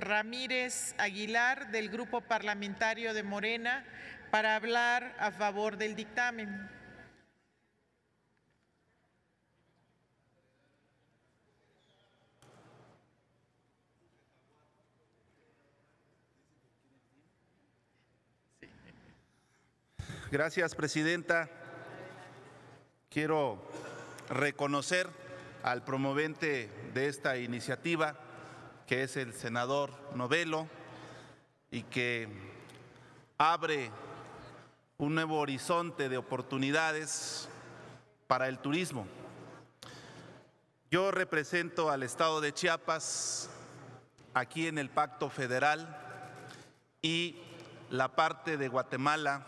Ramírez Aguilar del Grupo Parlamentario de Morena para hablar a favor del dictamen. Gracias, Presidenta. Quiero reconocer al promovente de esta iniciativa, que es el senador Novelo y que abre un nuevo horizonte de oportunidades para el turismo. Yo represento al estado de Chiapas aquí en el Pacto Federal y la parte de Guatemala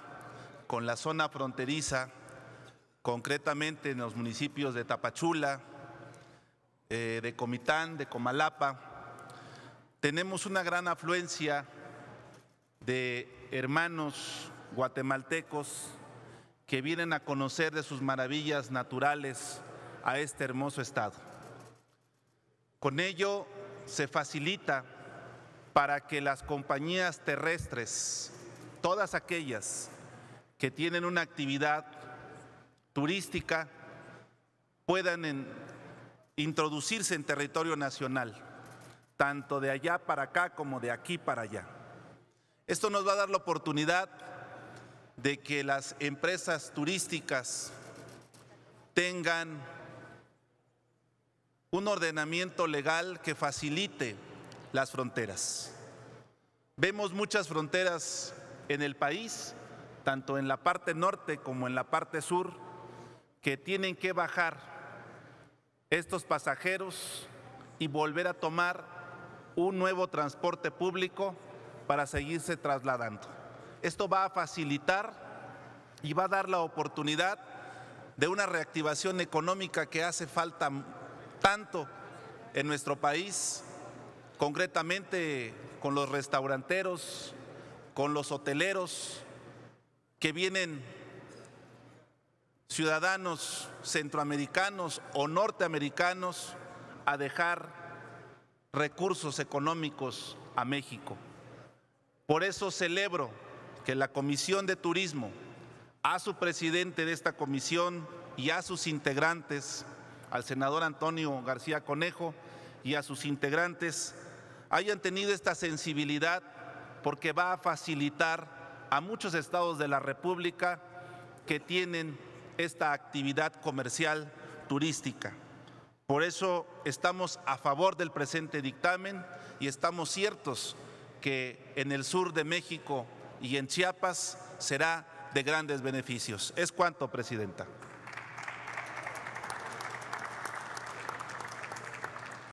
con la zona fronteriza, concretamente en los municipios de Tapachula, eh, de Comitán, de Comalapa, tenemos una gran afluencia de hermanos guatemaltecos que vienen a conocer de sus maravillas naturales a este hermoso estado. Con ello se facilita para que las compañías terrestres, todas aquellas que tienen una actividad turística, puedan introducirse en territorio nacional tanto de allá para acá como de aquí para allá. Esto nos va a dar la oportunidad de que las empresas turísticas tengan un ordenamiento legal que facilite las fronteras. Vemos muchas fronteras en el país, tanto en la parte norte como en la parte sur, que tienen que bajar estos pasajeros y volver a tomar un nuevo transporte público para seguirse trasladando. Esto va a facilitar y va a dar la oportunidad de una reactivación económica que hace falta tanto en nuestro país, concretamente con los restauranteros, con los hoteleros, que vienen ciudadanos centroamericanos o norteamericanos a dejar recursos económicos a México. Por eso celebro que la Comisión de Turismo, a su presidente de esta comisión y a sus integrantes, al senador Antonio García Conejo y a sus integrantes, hayan tenido esta sensibilidad porque va a facilitar a muchos estados de la República que tienen esta actividad comercial turística. Por eso estamos a favor del presente dictamen y estamos ciertos que en el sur de México y en Chiapas será de grandes beneficios. Es cuanto, Presidenta.